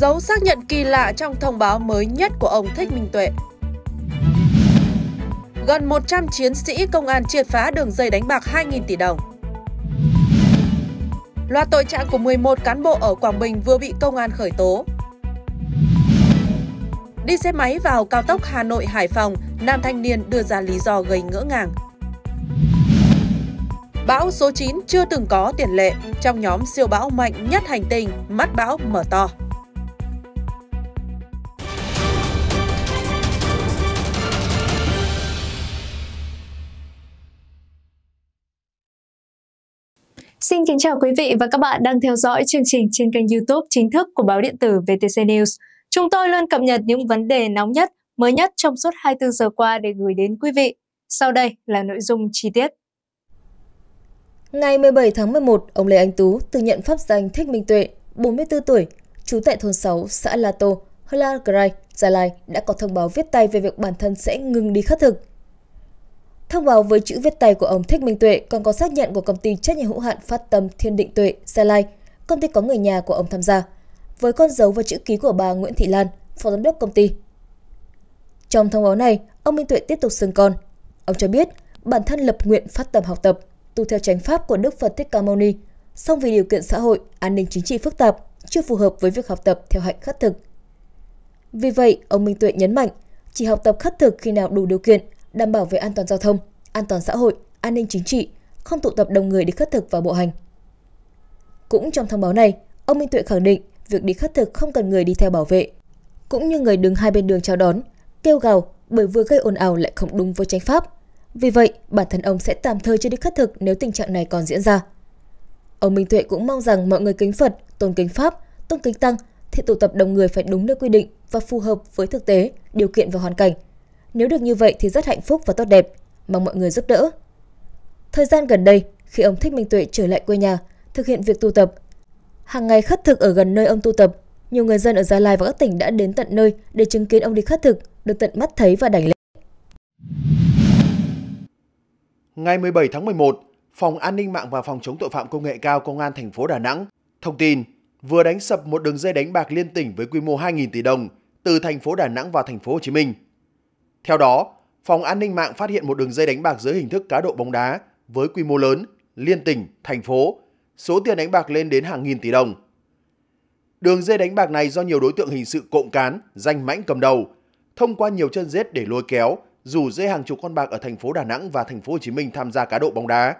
dấu xác nhận kỳ lạ trong thông báo mới nhất của ông Thích Minh Tuệ. Gần 100 chiến sĩ công an triệt phá đường dây đánh bạc 2.000 tỷ đồng. Loạt tội trạng của 11 cán bộ ở Quảng Bình vừa bị công an khởi tố. Đi xe máy vào cao tốc Hà Nội-Hải Phòng, nam thanh niên đưa ra lý do gây ngỡ ngàng. Bão số 9 chưa từng có tiền lệ trong nhóm siêu bão mạnh nhất hành tinh, mắt bão mở to. Xin kính chào quý vị và các bạn đang theo dõi chương trình trên kênh YouTube chính thức của báo điện tử VTC News. Chúng tôi luôn cập nhật những vấn đề nóng nhất, mới nhất trong suốt 24 giờ qua để gửi đến quý vị. Sau đây là nội dung chi tiết. Ngày 17 tháng 11, ông Lê Anh Tú tự nhận pháp danh Thích Minh Tuệ, 44 tuổi, trú tại thôn 6, xã La Tô, Hla Grai, Gia Lai đã có thông báo viết tay về việc bản thân sẽ ngừng đi khất thực. Thông báo với chữ viết tay của ông Thích Minh Tuệ còn có xác nhận của công ty trách nhiệm hữu hạn Phát Tâm Thiên Định Tuệ, Gia Lai, công ty có người nhà của ông tham gia, với con dấu và chữ ký của bà Nguyễn Thị Lan, phó giám đốc công ty. Trong thông báo này, ông Minh Tuệ tiếp tục xưng con. Ông cho biết bản thân lập nguyện phát tâm học tập, tu theo chánh pháp của Đức Phật Thích Ca Mâu Ni, song vì điều kiện xã hội, an ninh chính trị phức tạp, chưa phù hợp với việc học tập theo hạnh khất thực. Vì vậy, ông Minh Tuệ nhấn mạnh, chỉ học tập khất thực khi nào đủ điều kiện – đảm bảo về an toàn giao thông, an toàn xã hội, an ninh chính trị, không tụ tập đông người đi khất thực và bộ hành. Cũng trong thông báo này, ông Minh Tuệ khẳng định việc đi khất thực không cần người đi theo bảo vệ, cũng như người đứng hai bên đường chào đón, kêu gào bởi vừa gây ồn ào lại không đúng với chánh pháp. Vì vậy, bản thân ông sẽ tạm thời chưa đi khất thực nếu tình trạng này còn diễn ra. Ông Minh Tuệ cũng mong rằng mọi người kính Phật, tôn kính Pháp, tôn kính Tăng thì tụ tập đông người phải đúng nơi quy định và phù hợp với thực tế, điều kiện và hoàn cảnh – nếu được như vậy thì rất hạnh phúc và tốt đẹp, mong mọi người giúp đỡ. Thời gian gần đây, khi ông Thích Minh Tuệ trở lại quê nhà, thực hiện việc tu tập, hàng ngày khất thực ở gần nơi ông tu tập, nhiều người dân ở Gia Lai và các tỉnh đã đến tận nơi để chứng kiến ông đi khất thực, được tận mắt thấy và đảnh lễ. Ngày 17 tháng 11, Phòng An ninh mạng và Phòng chống tội phạm công nghệ cao Công an thành phố Đà Nẵng thông tin vừa đánh sập một đường dây đánh bạc liên tỉnh với quy mô 2.000 tỷ đồng từ thành phố Đà Nẵng vào thành phố Hồ Chí Minh. Theo đó, Phòng An ninh mạng phát hiện một đường dây đánh bạc dưới hình thức cá độ bóng đá với quy mô lớn, liên tỉnh, thành phố, số tiền đánh bạc lên đến hàng nghìn tỷ đồng. Đường dây đánh bạc này do nhiều đối tượng hình sự cộng cán, danh mãnh cầm đầu, thông qua nhiều chân rết để lôi kéo, rủ dây hàng chục con bạc ở thành phố Đà Nẵng và thành phố Hồ Chí Minh tham gia cá độ bóng đá.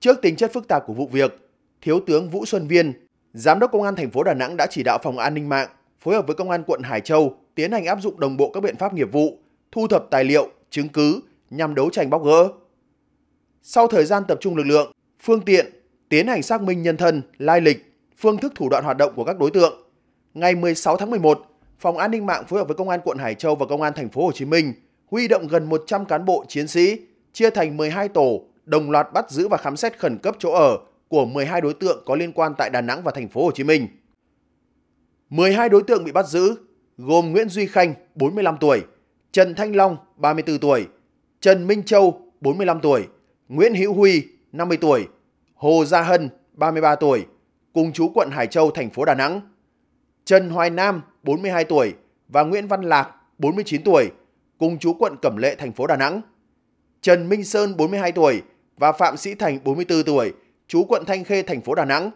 Trước tính chất phức tạp của vụ việc, Thiếu tướng Vũ Xuân Viên, Giám đốc Công an thành phố Đà Nẵng đã chỉ đạo Phòng An ninh mạng phối hợp với Công an quận Hải Châu tiến hành áp dụng đồng bộ các biện pháp nghiệp vụ, thu thập tài liệu, chứng cứ nhằm đấu tranh bóc gỡ. Sau thời gian tập trung lực lượng, phương tiện, tiến hành xác minh nhân thân, lai lịch, phương thức thủ đoạn hoạt động của các đối tượng, ngày 16 tháng 11, Phòng An ninh mạng phối hợp với Công an quận Hải Châu và Công an thành phố Hồ Chí Minh huy động gần 100 cán bộ chiến sĩ chia thành 12 tổ đồng loạt bắt giữ và khám xét khẩn cấp chỗ ở của 12 đối tượng có liên quan tại Đà Nẵng và thành phố Hồ Chí Minh. 12 đối tượng bị bắt giữ gồm Nguyễn Duy Khanh, 45 tuổi, Trần Thanh Long 34 tuổi, Trần Minh Châu 45 tuổi, Nguyễn Hữu Huy 50 tuổi, Hồ Gia Hân 33 tuổi, cùng chú quận Hải Châu, thành phố Đà Nẵng. Trần Hoài Nam 42 tuổi và Nguyễn Văn Lạc 49 tuổi, cùng chú quận Cẩm Lệ, thành phố Đà Nẵng. Trần Minh Sơn 42 tuổi và Phạm Sĩ Thành 44 tuổi, chú quận Thanh Khê, thành phố Đà Nẵng.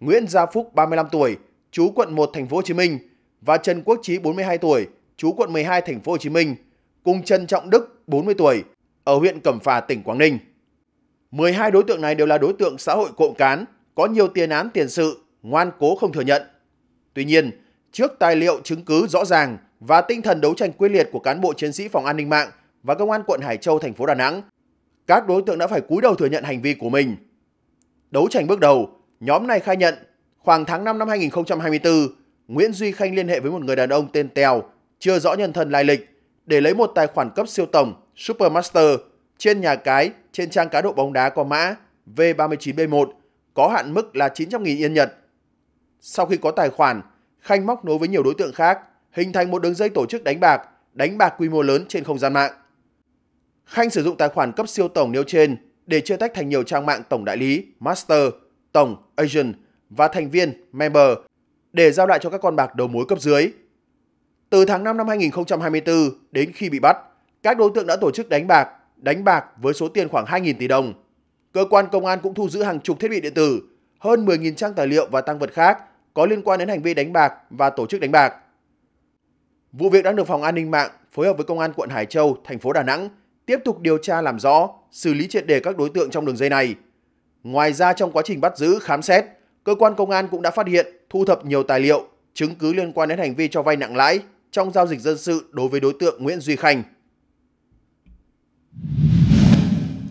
Nguyễn Gia Phúc 35 tuổi, chú quận 1 thành phố Hồ Chí Minh và Trần Quốc Chí 42 tuổi, chú quận 12 thành phố Hồ Chí Minh, cùng Trần Trọng Đức, 40 tuổi, ở huyện Cẩm Phà, tỉnh Quảng Ninh. 12 đối tượng này đều là đối tượng xã hội cộng cán, có nhiều tiền án tiền sự, ngoan cố không thừa nhận. Tuy nhiên, trước tài liệu chứng cứ rõ ràng và tinh thần đấu tranh quyết liệt của cán bộ chiến sĩ phòng an ninh mạng và công an quận Hải Châu, thành phố Đà Nẵng, các đối tượng đã phải cúi đầu thừa nhận hành vi của mình. Đấu tranh bước đầu, nhóm này khai nhận khoảng tháng 5 năm 2024, Nguyễn Duy Khanh liên hệ với một người đàn ông tên Tèo chưa rõ nhân thân lai lịch để lấy một tài khoản cấp siêu tổng Supermaster trên nhà cái trên trang cá độ bóng đá có mã V39B1 có hạn mức là 900.000 yên Nhật. Sau khi có tài khoản, Khanh móc nối với nhiều đối tượng khác, hình thành một đường dây tổ chức đánh bạc, đánh bạc quy mô lớn trên không gian mạng. Khanh sử dụng tài khoản cấp siêu tổng nêu trên để chia tách thành nhiều trang mạng tổng đại lý, master, tổng, agent và thành viên, member để giao lại cho các con bạc đầu mối cấp dưới từ tháng 5 năm 2024 đến khi bị bắt, các đối tượng đã tổ chức đánh bạc, đánh bạc với số tiền khoảng 2.000 tỷ đồng. Cơ quan công an cũng thu giữ hàng chục thiết bị điện tử, hơn 10.000 trang tài liệu và tăng vật khác có liên quan đến hành vi đánh bạc và tổ chức đánh bạc. Vụ việc đang được phòng an ninh mạng phối hợp với công an quận Hải Châu, thành phố Đà Nẵng tiếp tục điều tra làm rõ, xử lý triệt đề các đối tượng trong đường dây này. Ngoài ra trong quá trình bắt giữ, khám xét, cơ quan công an cũng đã phát hiện, thu thập nhiều tài liệu, chứng cứ liên quan đến hành vi cho vay nặng lãi, trong giao dịch dân sự đối với đối tượng Nguyễn Duy Khanh.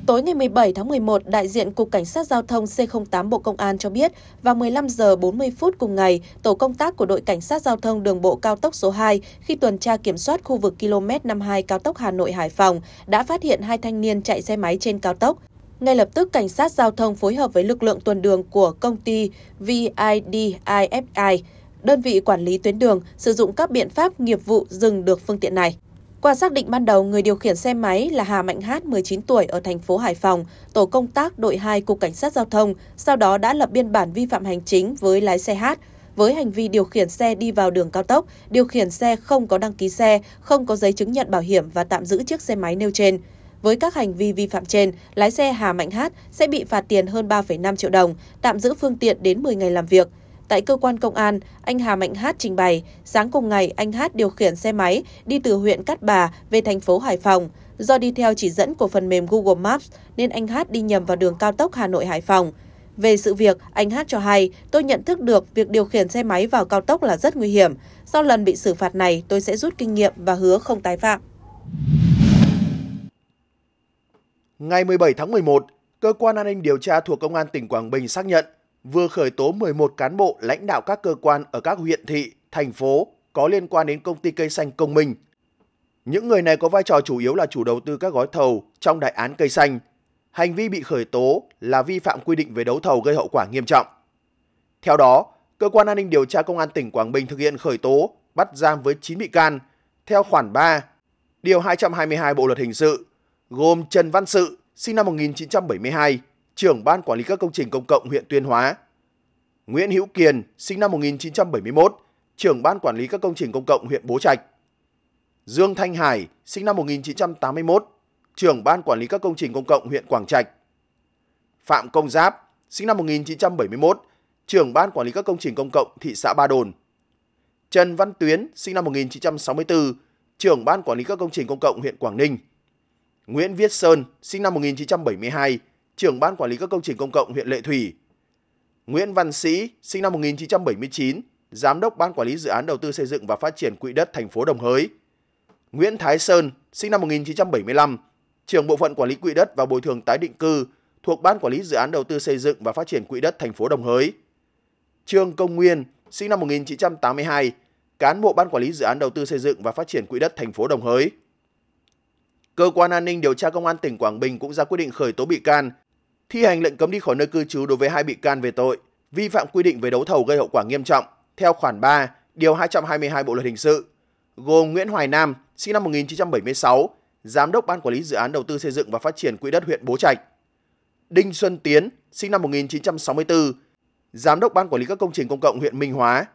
Tối ngày 17 tháng 11, đại diện Cục Cảnh sát Giao thông C08 Bộ Công an cho biết, vào 15 giờ 40 phút cùng ngày, tổ công tác của đội Cảnh sát Giao thông đường bộ cao tốc số 2 khi tuần tra kiểm soát khu vực km 52 cao tốc Hà Nội Hải Phòng đã phát hiện hai thanh niên chạy xe máy trên cao tốc. Ngay lập tức, cảnh sát giao thông phối hợp với lực lượng tuần đường của công ty VIDIFI đơn vị quản lý tuyến đường sử dụng các biện pháp nghiệp vụ dừng được phương tiện này. Qua xác định ban đầu, người điều khiển xe máy là Hà Mạnh Hát, 19 tuổi, ở thành phố Hải Phòng, tổ công tác đội 2 Cục Cảnh sát Giao thông, sau đó đã lập biên bản vi phạm hành chính với lái xe Hát, với hành vi điều khiển xe đi vào đường cao tốc, điều khiển xe không có đăng ký xe, không có giấy chứng nhận bảo hiểm và tạm giữ chiếc xe máy nêu trên. Với các hành vi vi phạm trên, lái xe Hà Mạnh Hát sẽ bị phạt tiền hơn 3,5 triệu đồng, tạm giữ phương tiện đến 10 ngày làm việc – Tại cơ quan công an, anh Hà Mạnh Hát trình bày, sáng cùng ngày anh Hát điều khiển xe máy đi từ huyện Cát Bà về thành phố Hải Phòng. Do đi theo chỉ dẫn của phần mềm Google Maps nên anh Hát đi nhầm vào đường cao tốc Hà Nội Hải Phòng. Về sự việc, anh Hát cho hay, tôi nhận thức được việc điều khiển xe máy vào cao tốc là rất nguy hiểm. Sau lần bị xử phạt này, tôi sẽ rút kinh nghiệm và hứa không tái phạm. Ngày 17 tháng 11, Cơ quan An ninh Điều tra thuộc Công an tỉnh Quảng Bình xác nhận vừa khởi tố 11 cán bộ lãnh đạo các cơ quan ở các huyện thị, thành phố có liên quan đến công ty cây xanh công minh. Những người này có vai trò chủ yếu là chủ đầu tư các gói thầu trong đại án cây xanh. Hành vi bị khởi tố là vi phạm quy định về đấu thầu gây hậu quả nghiêm trọng. Theo đó, cơ quan an ninh điều tra công an tỉnh Quảng Bình thực hiện khởi tố, bắt giam với 9 bị can theo khoản 3, điều 222 Bộ luật hình sự, gồm Trần Văn Sự, sinh năm 1972 trưởng ban quản lý các công trình công cộng huyện Tuyên Hóa. Nguyễn Hữu Kiền, sinh năm 1971, trưởng ban quản lý các công trình công cộng huyện Bố Trạch. Dương Thanh Hải, sinh năm 1981, trưởng ban quản lý các công trình công cộng huyện Quảng Trạch. Phạm Công Giáp, sinh năm 1971, trưởng ban quản lý các công trình công cộng thị xã Ba Đồn. Trần Văn Tuyến, sinh năm 1964, trưởng ban quản lý các công trình công cộng huyện Quảng Ninh. Nguyễn Viết Sơn, sinh năm 1972, trưởng ban quản lý các công trình công cộng huyện Lệ Thủy. Nguyễn Văn Sĩ, sinh năm 1979, giám đốc ban quản lý dự án đầu tư xây dựng và phát triển quỹ đất thành phố Đồng Hới. Nguyễn Thái Sơn, sinh năm 1975, trưởng bộ phận quản lý quỹ đất và bồi thường tái định cư thuộc ban quản lý dự án đầu tư xây dựng và phát triển quỹ đất thành phố Đồng Hới. Trương Công Nguyên, sinh năm 1982, cán bộ ban quản lý dự án đầu tư xây dựng và phát triển quỹ đất thành phố Đồng Hới. Cơ quan an ninh điều tra công an tỉnh Quảng Bình cũng ra quyết định khởi tố bị can, thi hành lệnh cấm đi khỏi nơi cư trú đối với hai bị can về tội vi phạm quy định về đấu thầu gây hậu quả nghiêm trọng theo khoản 3, điều 222 Bộ luật hình sự, gồm Nguyễn Hoài Nam, sinh năm 1976, giám đốc ban quản lý dự án đầu tư xây dựng và phát triển quỹ đất huyện Bố Trạch. Đinh Xuân Tiến, sinh năm 1964, giám đốc ban quản lý các công trình công cộng huyện Minh Hóa.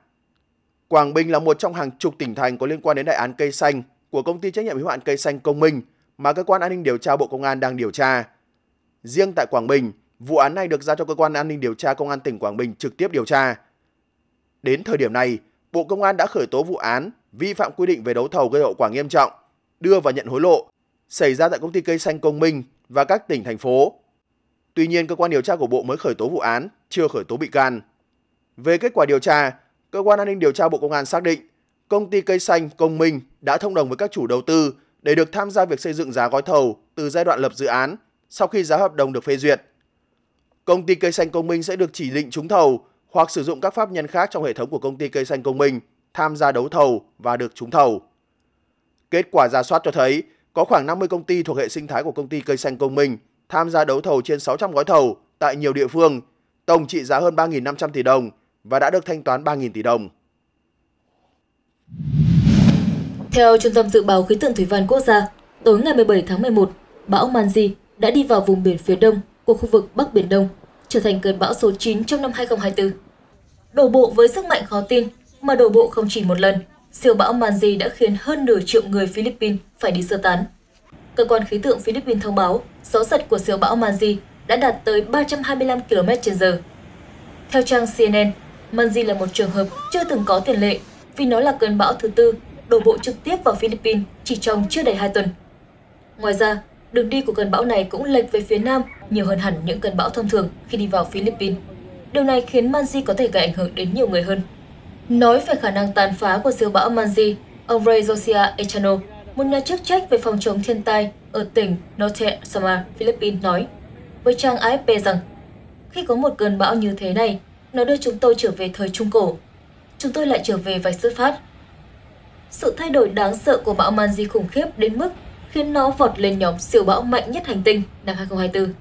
Quảng Bình là một trong hàng chục tỉnh thành có liên quan đến đại án cây xanh của công ty trách nhiệm hữu hạn cây xanh Công Minh mà cơ quan an ninh điều tra Bộ Công an đang điều tra. Riêng tại Quảng Bình, vụ án này được giao cho cơ quan an ninh điều tra công an tỉnh Quảng Bình trực tiếp điều tra. Đến thời điểm này, Bộ Công an đã khởi tố vụ án vi phạm quy định về đấu thầu gây hậu quả nghiêm trọng, đưa và nhận hối lộ xảy ra tại công ty cây xanh Công Minh và các tỉnh thành phố. Tuy nhiên, cơ quan điều tra của Bộ mới khởi tố vụ án, chưa khởi tố bị can. Về kết quả điều tra, cơ quan an ninh điều tra Bộ Công an xác định công ty cây xanh Công Minh đã thông đồng với các chủ đầu tư để được tham gia việc xây dựng giá gói thầu từ giai đoạn lập dự án sau khi giá hợp đồng được phê duyệt. Công ty cây xanh công minh sẽ được chỉ định trúng thầu hoặc sử dụng các pháp nhân khác trong hệ thống của công ty cây xanh công minh tham gia đấu thầu và được trúng thầu. Kết quả giả soát cho thấy có khoảng 50 công ty thuộc hệ sinh thái của công ty cây xanh công minh tham gia đấu thầu trên 600 gói thầu tại nhiều địa phương, tổng trị giá hơn 3.500 tỷ đồng và đã được thanh toán 3.000 tỷ đồng. Theo Trung tâm Dự báo Khí tượng Thủy văn Quốc gia, tối ngày 17 tháng 11, bão Manji đã đi vào vùng biển phía đông của khu vực Bắc Biển Đông, trở thành cơn bão số 9 trong năm 2024. Đổ bộ với sức mạnh khó tin, mà đổ bộ không chỉ một lần, siêu bão Manji đã khiến hơn nửa triệu người Philippines phải đi sơ tán. Cơ quan khí tượng Philippines thông báo gió giật của siêu bão Manji đã đạt tới 325 km h Theo trang CNN, Manji là một trường hợp chưa từng có tiền lệ vì nó là cơn bão thứ tư đổ bộ trực tiếp vào Philippines chỉ trong chưa đầy 2 tuần. Ngoài ra, Đường đi của cơn bão này cũng lệch về phía nam nhiều hơn hẳn những cơn bão thông thường khi đi vào Philippines. Điều này khiến Manji có thể gây ảnh hưởng đến nhiều người hơn. Nói về khả năng tàn phá của siêu bão Manji, ông Ray Josia Echano, một nhà chức trách về phòng chống thiên tai ở tỉnh Norte Samar, Philippines nói với trang AFP rằng khi có một cơn bão như thế này, nó đưa chúng tôi trở về thời Trung Cổ. Chúng tôi lại trở về vạch xuất phát. Sự thay đổi đáng sợ của bão Manji khủng khiếp đến mức khiến nó vọt lên nhóm siêu bão mạnh nhất hành tinh năm 2024.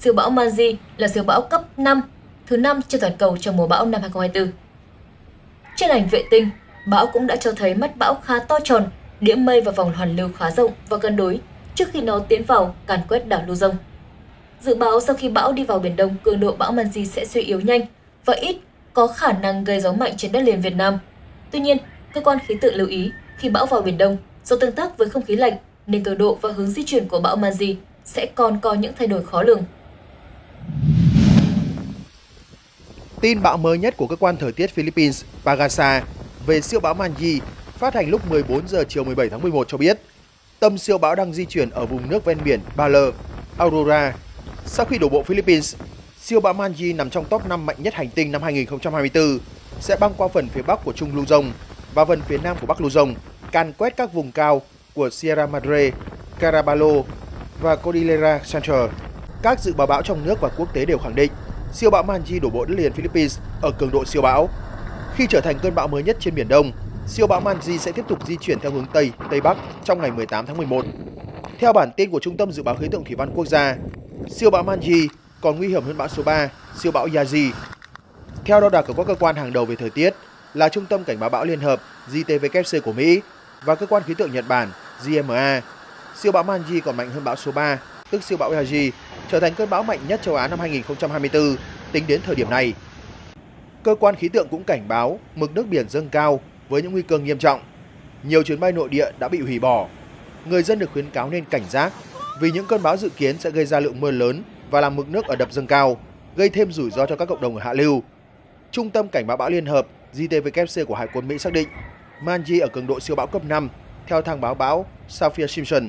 Siêu bão Manji là siêu bão cấp 5, thứ 5 trên toàn cầu trong mùa bão năm 2024. Trên ảnh vệ tinh, bão cũng đã cho thấy mắt bão khá to tròn, đĩa mây và vòng hoàn lưu khá rộng và cân đối trước khi nó tiến vào càn quét đảo Luzon. Dự báo sau khi bão đi vào Biển Đông, cường độ bão Manji sẽ suy yếu nhanh và ít có khả năng gây gió mạnh trên đất liền Việt Nam. Tuy nhiên, cơ quan khí tượng lưu ý khi bão vào Biển Đông Do tương tác với không khí lạnh nên cường độ và hướng di chuyển của bão Manji sẽ còn có những thay đổi khó lường. Tin bão mới nhất của cơ quan thời tiết Philippines Pagasa về siêu bão Manji phát hành lúc 14 giờ chiều 17 tháng 11 cho biết, tâm siêu bão đang di chuyển ở vùng nước ven biển Baler, Aurora. Sau khi đổ bộ Philippines, siêu bão Manji nằm trong top 5 mạnh nhất hành tinh năm 2024 sẽ băng qua phần phía bắc của Trung Luzon và phần phía nam của Bắc Luzon càn quét các vùng cao của Sierra Madre, Caraballo và Cordillera Central. Các dự báo bão trong nước và quốc tế đều khẳng định siêu bão Manji đổ bộ đất liền Philippines ở cường độ siêu bão. Khi trở thành cơn bão mới nhất trên Biển Đông, siêu bão Manji sẽ tiếp tục di chuyển theo hướng Tây, Tây Bắc trong ngày 18 tháng 11. Theo bản tin của Trung tâm Dự báo Khí tượng Thủy văn Quốc gia, siêu bão Manji còn nguy hiểm hơn bão số 3, siêu bão Yaji. Theo đo đạc của các cơ quan hàng đầu về thời tiết là Trung tâm Cảnh báo bão Liên hợp GTVKC của Mỹ, và cơ quan khí tượng Nhật Bản JMA. Siêu bão Manji còn mạnh hơn bão số 3, tức siêu bão Yaji, trở thành cơn bão mạnh nhất châu Á năm 2024 tính đến thời điểm này. Cơ quan khí tượng cũng cảnh báo mực nước biển dâng cao với những nguy cơ nghiêm trọng. Nhiều chuyến bay nội địa đã bị hủy bỏ. Người dân được khuyến cáo nên cảnh giác vì những cơn bão dự kiến sẽ gây ra lượng mưa lớn và làm mực nước ở đập dâng cao, gây thêm rủi ro cho các cộng đồng ở hạ lưu. Trung tâm Cảnh báo bão Liên hợp JTWC của Hải quân Mỹ xác định Manji ở cường độ siêu bão cấp 5, theo thang báo bão Safia Simpson.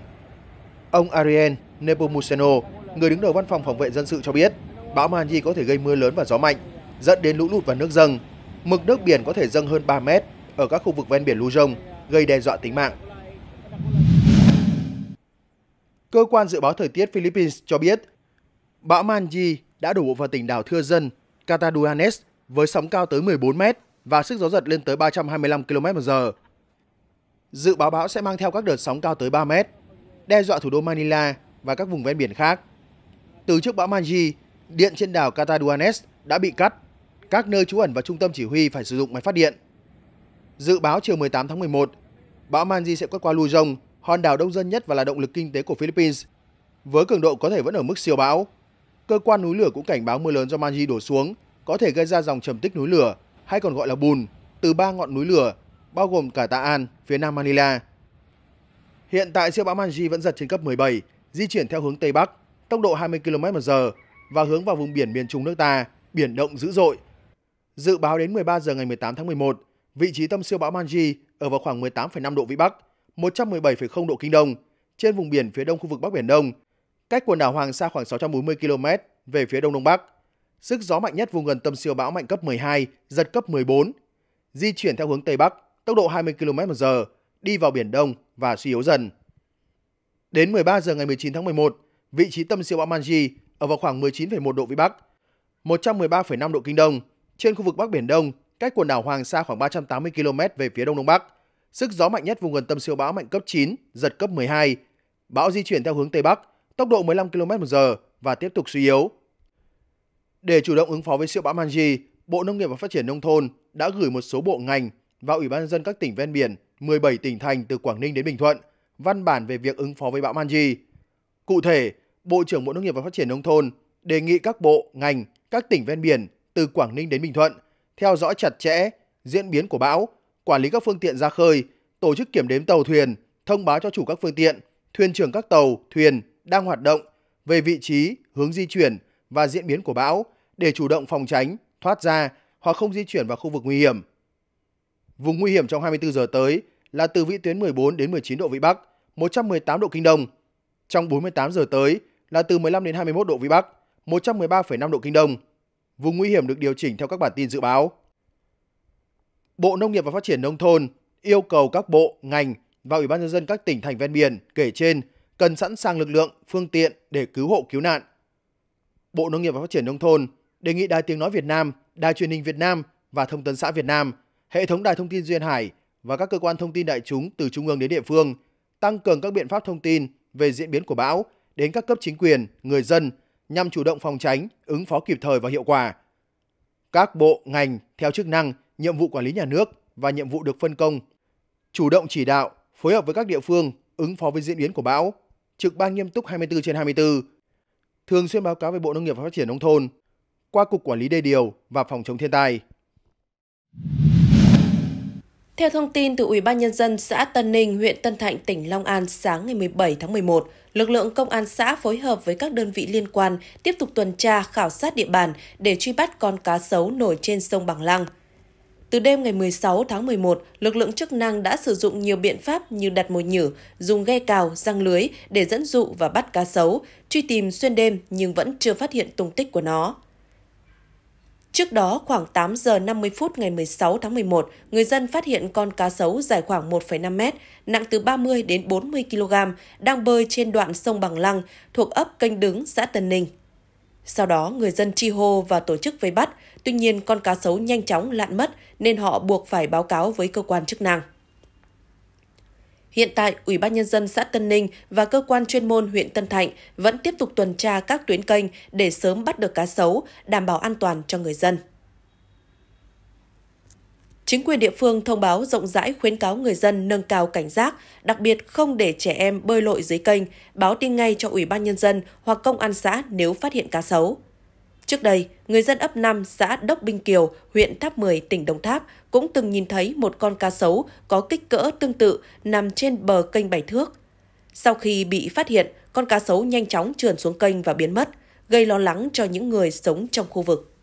Ông Ariel Nepomuceno, người đứng đầu văn phòng phòng vệ dân sự cho biết, bão Manji có thể gây mưa lớn và gió mạnh, dẫn đến lũ lụt và nước dâng. Mực nước biển có thể dâng hơn 3 mét ở các khu vực ven biển Luzon, gây đe dọa tính mạng. Cơ quan dự báo thời tiết Philippines cho biết, bão Manji đã đổ bộ vào tỉnh đảo Thưa Dân, Catanduanes, với sóng cao tới 14 mét và sức gió giật lên tới 325 km/h. Dự báo bão sẽ mang theo các đợt sóng cao tới 3 mét, đe dọa thủ đô Manila và các vùng ven biển khác. Từ trước bão Manji, điện trên đảo Cataduanes đã bị cắt. Các nơi trú ẩn và trung tâm chỉ huy phải sử dụng máy phát điện. Dự báo chiều 18 tháng 11, bão Manji sẽ quét qua Luzon, hòn đảo đông dân nhất và là động lực kinh tế của Philippines. Với cường độ có thể vẫn ở mức siêu bão, cơ quan núi lửa cũng cảnh báo mưa lớn do Manji đổ xuống có thể gây ra dòng trầm tích núi lửa hay còn gọi là bùn, từ ba ngọn núi lửa, bao gồm cả Tạ An, phía nam Manila. Hiện tại siêu bão Manji vẫn giật trên cấp 17, di chuyển theo hướng Tây Bắc, tốc độ 20 km/h và hướng vào vùng biển miền trung nước ta, biển động dữ dội. Dự báo đến 13 giờ ngày 18 tháng 11, vị trí tâm siêu bão Manji ở vào khoảng 18,5 độ Vĩ Bắc, 117,0 độ Kinh Đông, trên vùng biển phía đông khu vực Bắc Biển Đông, cách quần đảo Hoàng Sa khoảng 640 km về phía đông đông bắc. Sức gió mạnh nhất vùng gần tâm siêu bão mạnh cấp 12, giật cấp 14. Di chuyển theo hướng Tây Bắc, tốc độ 20 km h đi vào Biển Đông và suy yếu dần. Đến 13 giờ ngày 19 tháng 11, vị trí tâm siêu bão Manji ở vào khoảng 19,1 độ Vĩ Bắc, 113,5 độ Kinh Đông, trên khu vực Bắc Biển Đông, cách quần đảo Hoàng Sa khoảng 380 km về phía Đông Đông Bắc. Sức gió mạnh nhất vùng gần tâm siêu bão mạnh cấp 9, giật cấp 12. Bão di chuyển theo hướng Tây Bắc, tốc độ 15 km h và tiếp tục suy yếu. Để chủ động ứng phó với siêu bão Manji, Bộ Nông nghiệp và Phát triển Nông thôn đã gửi một số bộ ngành và Ủy ban nhân dân các tỉnh ven biển 17 tỉnh thành từ Quảng Ninh đến Bình Thuận văn bản về việc ứng phó với bão Manji. Cụ thể, Bộ trưởng Bộ Nông nghiệp và Phát triển Nông thôn đề nghị các bộ, ngành, các tỉnh ven biển từ Quảng Ninh đến Bình Thuận theo dõi chặt chẽ diễn biến của bão, quản lý các phương tiện ra khơi, tổ chức kiểm đếm tàu thuyền, thông báo cho chủ các phương tiện, thuyền trưởng các tàu, thuyền đang hoạt động về vị trí, hướng di chuyển và diễn biến của bão, để chủ động phòng tránh, thoát ra hoặc không di chuyển vào khu vực nguy hiểm. Vùng nguy hiểm trong 24 giờ tới là từ vĩ tuyến 14 đến 19 độ Vĩ Bắc, 118 độ Kinh Đông. Trong 48 giờ tới là từ 15 đến 21 độ Vĩ Bắc, 113,5 độ Kinh Đông. Vùng nguy hiểm được điều chỉnh theo các bản tin dự báo. Bộ Nông nghiệp và Phát triển Nông thôn yêu cầu các bộ, ngành và Ủy ban Nhân dân các tỉnh thành ven biển kể trên cần sẵn sàng lực lượng, phương tiện để cứu hộ cứu nạn. Bộ Nông nghiệp và Phát triển Nông thôn đề nghị Đài Tiếng Nói Việt Nam, Đài Truyền hình Việt Nam và Thông tấn xã Việt Nam, hệ thống đài thông tin Duyên Hải và các cơ quan thông tin đại chúng từ trung ương đến địa phương tăng cường các biện pháp thông tin về diễn biến của bão đến các cấp chính quyền, người dân nhằm chủ động phòng tránh, ứng phó kịp thời và hiệu quả. Các bộ, ngành theo chức năng, nhiệm vụ quản lý nhà nước và nhiệm vụ được phân công, chủ động chỉ đạo, phối hợp với các địa phương ứng phó với diễn biến của bão, trực ban nghiêm túc 24 trên 24, thường xuyên báo cáo về Bộ Nông nghiệp và Phát triển Nông thôn qua Cục Quản lý Đê điều và Phòng chống thiên tai. Theo thông tin từ Ủy ban Nhân dân xã Tân Ninh, huyện Tân Thạnh, tỉnh Long An sáng ngày 17 tháng 11, lực lượng công an xã phối hợp với các đơn vị liên quan tiếp tục tuần tra, khảo sát địa bàn để truy bắt con cá sấu nổi trên sông Bằng Lăng. Từ đêm ngày 16 tháng 11, lực lượng chức năng đã sử dụng nhiều biện pháp như đặt mồi nhử, dùng ghe cào, răng lưới để dẫn dụ và bắt cá sấu, truy tìm xuyên đêm nhưng vẫn chưa phát hiện tung tích của nó. Trước đó, khoảng 8 giờ 50 phút ngày 16 tháng 11, người dân phát hiện con cá sấu dài khoảng 1,5 mét, nặng từ 30 đến 40 kg, đang bơi trên đoạn sông Bằng Lăng thuộc ấp Kênh Đứng, xã Tân Ninh. Sau đó, người dân chi hô và tổ chức vây bắt, tuy nhiên con cá sấu nhanh chóng lặn mất nên họ buộc phải báo cáo với cơ quan chức năng. Hiện tại, Ủy ban Nhân dân xã Tân Ninh và cơ quan chuyên môn huyện Tân Thạnh vẫn tiếp tục tuần tra các tuyến kênh để sớm bắt được cá sấu, đảm bảo an toàn cho người dân. Chính quyền địa phương thông báo rộng rãi khuyến cáo người dân nâng cao cảnh giác, đặc biệt không để trẻ em bơi lội dưới kênh, báo tin ngay cho Ủy ban Nhân dân hoặc Công an xã nếu phát hiện cá sấu. Trước đây, người dân ấp 5 xã Đốc Binh Kiều, huyện Tháp 10, tỉnh Đồng Tháp cũng từng nhìn thấy một con cá sấu có kích cỡ tương tự nằm trên bờ kênh bảy thước. Sau khi bị phát hiện, con cá sấu nhanh chóng trườn xuống kênh và biến mất, gây lo lắng cho những người sống trong khu vực.